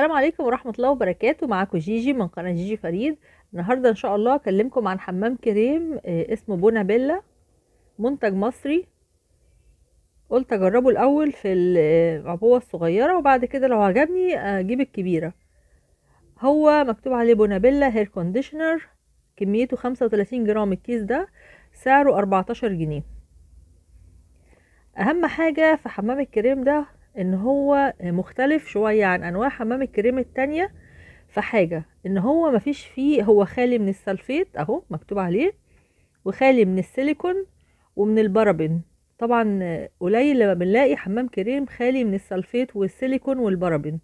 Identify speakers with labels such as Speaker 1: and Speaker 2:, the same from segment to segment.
Speaker 1: السلام عليكم ورحمة الله وبركاته معاكم جيجي من قناة جيجي فريد النهاردة إن شاء الله أكلمكم عن حمام كريم آه، اسمه بونابيلا منتج مصري قلت أجربه الأول في العبوة آه، الصغيرة وبعد كده لو عجبني أجيب الكبيرة هو مكتوب عليه بونابيلا هير كونديشنر كميته 35 جرام الكيس ده سعره 14 جنيه أهم حاجة في حمام الكريم ده ان هو مختلف شويه عن انواع حمام الكريم التانية في حاجه ان هو مفيش فيه هو خالي من السلفيت اهو مكتوب عليه وخالي من السيليكون ومن البرابن طبعا قليل لما بنلاقي حمام كريم خالي من السلفيت والسيليكون والبرابن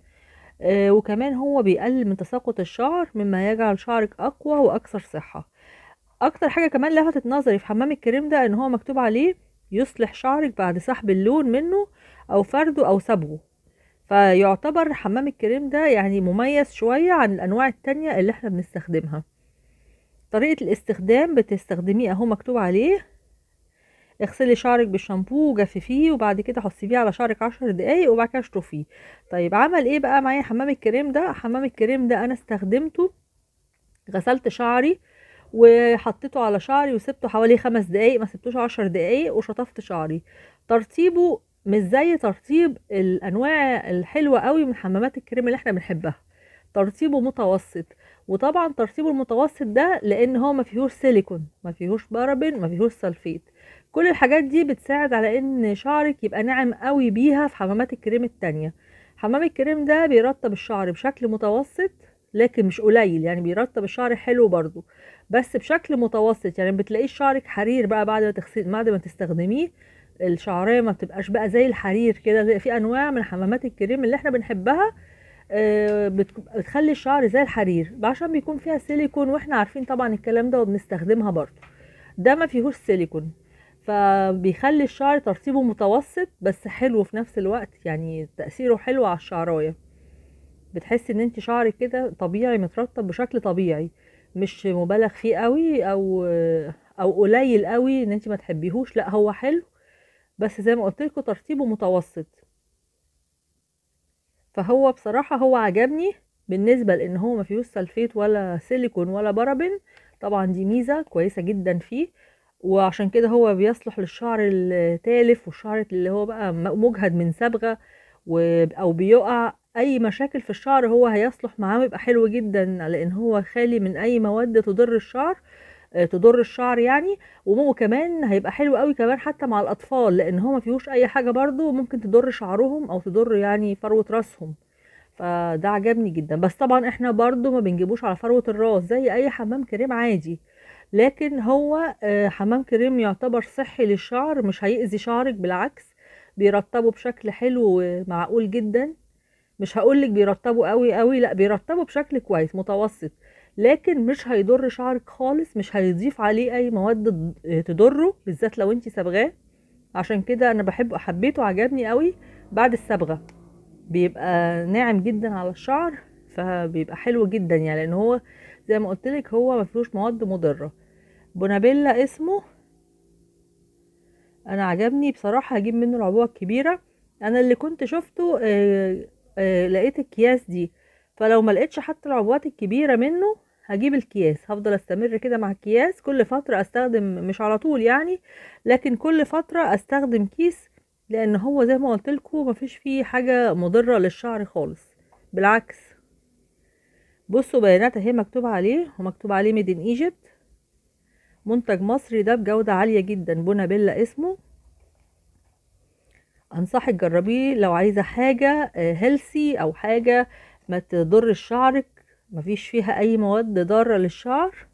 Speaker 1: آه وكمان هو بيقلل من تساقط الشعر مما يجعل شعرك اقوى واكثر صحه اكتر حاجه كمان لفتت نظري في حمام الكريم ده ان هو مكتوب عليه يصلح شعرك بعد سحب اللون منه أو فرده أو صبغه فيعتبر حمام الكريم ده يعني مميز شوية عن الأنواع التانية اللي احنا بنستخدمها طريقة الاستخدام بتستخدميه اهو مكتوب عليه اغسلي شعرك بالشامبو وجففيه وبعد كده بيه على شعرك عشر دقايق وبعد كده اشطفيه طيب عمل ايه بقى معايا حمام الكريم ده حمام الكريم ده انا استخدمته غسلت شعري وحطيته على شعري وسبته حوالي خمس دقايق ما سبتوش عشر دقايق وشطفت شعري ترطيبه مش زي ترطيب الانواع الحلوه قوي من حمامات الكريم اللي احنا بنحبها ترطيبه متوسط وطبعا ترطيبه المتوسط ده لان هو ما فيهوش سيليكون ما فيهوش بارابين ما فيهوش سلفيت كل الحاجات دي بتساعد على ان شعرك يبقى ناعم قوي بيها في حمامات الكريم التانية حمام الكريم ده بيرطب الشعر بشكل متوسط لكن مش قليل يعني بيرطب الشعر حلو برضو بس بشكل متوسط يعني بتلاقيش شعرك حرير بقى بعد ما تغسل بعد ما تستخدميه الشعريه ما بتبقاش بقى زي الحرير كده زي في انواع من حمامات الكريم اللي احنا بنحبها آه، بتخلي الشعر زي الحرير عشان بيكون فيها سيليكون واحنا عارفين طبعا الكلام ده وبنستخدمها برضو ده ما فيهوش سيليكون فبيخلي الشعر ترطيبه متوسط بس حلو في نفس الوقت يعني تأثيره حلو على الشعراية بتحس ان انت شعرك كده طبيعي مترطب بشكل طبيعي مش مبالغ فيه قوي او او قليل قوي ان انت ما تحبيهوش لا هو حلو بس زي ما قلت لكم ترتيبه متوسط فهو بصراحة هو عجبني بالنسبة لان هو ما فيهوش سلفيت ولا سيليكون ولا بارابين طبعا دي ميزة كويسة جدا فيه وعشان كده هو بيصلح للشعر التالف والشعر اللي هو بقى مجهد من صبغة او بيقع اي مشاكل في الشعر هو هيصلح معاه ويبقى حلو جدا لان هو خالي من اي مواد تضر الشعر آه، تضر الشعر يعني وكمان هيبقى حلو قوي كمان حتى مع الاطفال لان هو ما فيهوش اي حاجه برده ممكن تضر شعرهم او تضر يعني فروه راسهم فده عجبني جدا بس طبعا احنا برده ما بنجيبوش على فروه الراس زي اي حمام كريم عادي لكن هو آه، حمام كريم يعتبر صحي للشعر مش هيأذي شعرك بالعكس بيرطبه بشكل حلو ومعقول جدا مش هقولك بيرطبه قوي قوي لا بيرطبه بشكل كويس متوسط لكن مش هيضر شعرك خالص مش هيضيف عليه اي مواد تضره بالذات لو انت صبغاه عشان كده انا بحبه حبيته عجبني قوي بعد الصبغه بيبقى ناعم جدا على الشعر فبيبقى حلو جدا يعني لان هو زي ما قلت لك هو ما فيهوش مواد مضره بونابيلا اسمه انا عجبني بصراحه هجيب منه العبوه الكبيره انا اللي كنت شفته آآ آه، آآ آه، لقيت الكياس دي فلو ما لقيتش حتى العبوات الكبيره منه هجيب الكياس هفضل استمر كده مع الكياس كل فترة استخدم مش على طول يعني لكن كل فترة استخدم كيس لان هو زي ما قلت لكم مفيش فيه حاجة مضرة للشعر خالص بالعكس بصوا بيانات اهي مكتوب عليه ومكتوب عليه ميد ان ايجيبت منتج مصري ده بجودة عالية جدا بونابيلا اسمه انصحك جربيه لو عايزة حاجة هيلسي آه، او حاجة ما تضر شعرك مفيش فيها اي مواد ضارة للشعر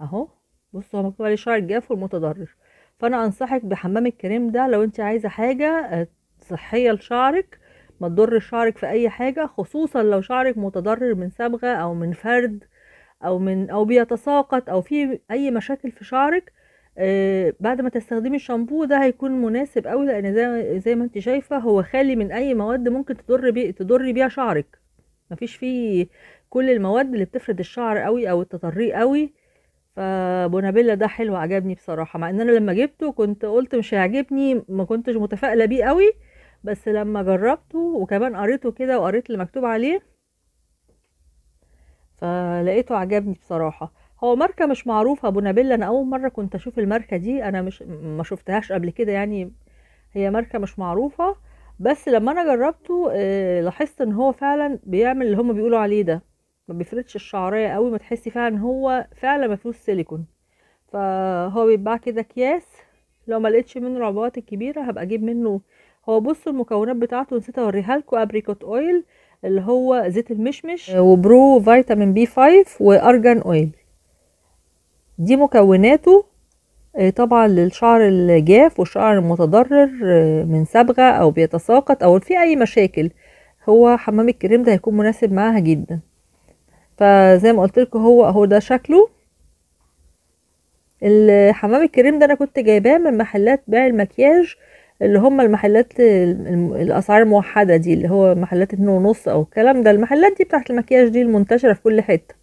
Speaker 1: اهو بصوا هو مكتوب عليه شعر الجاف والمتضرر فانا انصحك بحمام الكريم ده لو انت عايزه حاجه آه، صحيه لشعرك ما تضر شعرك في اي حاجه خصوصا لو شعرك متضرر من صبغه او من فرد او من او بيتساقط او في اي مشاكل في شعرك آه بعد ما تستخدمي الشامبو ده هيكون مناسب قوي لان زي زي ما انت شايفه هو خالي من اي مواد ممكن تضر بيه تضر بيها شعرك مفيش فيه كل المواد اللي بتفرد الشعر قوي او التطريق قوي فبونابيلا ده حلو عجبني بصراحه مع ان انا لما جبته كنت قلت مش هيعجبني ما كنتش متفائله بيه قوي بس لما جربته وكمان قريته كده وقريت اللي مكتوب عليه فلقيته عجبني بصراحه هو ماركه مش معروفه بونابيلا انا اول مره كنت اشوف الماركه دي انا مش ما شفتهاش قبل كده يعني هي ماركه مش معروفه بس لما انا جربته آه، لاحظت ان هو فعلا بيعمل اللي هما بيقولوا عليه ده ما بيفردش الشعريه قوي ما تحسي فعلا ان هو فعلا ما فيهوش سيليكون فهو بيتباع كده اكياس لو ما لقيتش منه العبوات الكبيره هبقى اجيب منه هو بصوا المكونات بتاعته نسيت اوريها لكم ابريكوت اويل اللي هو زيت المشمش آه، وبرو فيتامين بي 5 وارجان اويل دي مكوناته آه، طبعا للشعر الجاف والشعر المتضرر آه، من صبغة أو بيتساقط أو في أي مشاكل هو حمام الكريم ده هيكون مناسب معاها جدا فزي ما قلت لكم هو اهو ده شكله الحمام الكريم ده انا كنت جايباه من محلات بيع المكياج اللي هم المحلات الاسعار الموحده دي اللي هو محلات اتنين ونص او الكلام ده المحلات دي بتاعت المكياج دي المنتشره في كل حته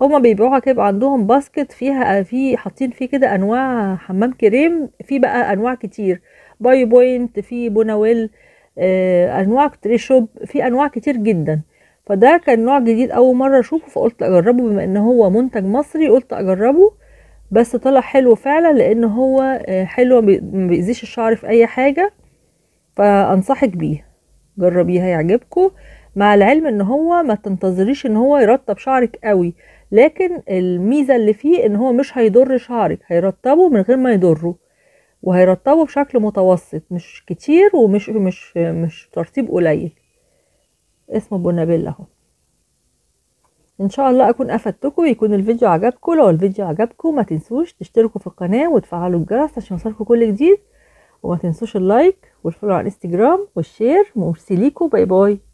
Speaker 1: هما بيبيعوها كده عندهم باسكت فيها آه، في حاطين فيه كده انواع حمام كريم في بقى انواع كتير باي بوينت في بوناويل آه انواع تريشوب في انواع كتير جدا فده كان نوع جديد اول مره اشوفه فقلت اجربه بما ان هو منتج مصري قلت اجربه بس طلع حلو فعلا لان هو آه، حلو ما بيأذيش الشعر في اي حاجه فانصحك بيه جربيه هيعجبكم مع العلم ان هو ما تنتظريش ان هو يرطب شعرك قوي لكن الميزه اللي فيه ان هو مش هيضر شعرك هيرطبه من غير ما يضره وهيرطبه بشكل متوسط مش كتير ومش مش مش ترطيب قليل اسمه بونابيلا اهو ان شاء الله اكون افدتكم يكون الفيديو عجبكم لو الفيديو عجبكم ما تنسوش تشتركوا في القناه وتفعلوا الجرس عشان يوصلكم كل جديد وما تنسوش اللايك والفولو على الانستجرام والشير مرسي ليكوا باي باي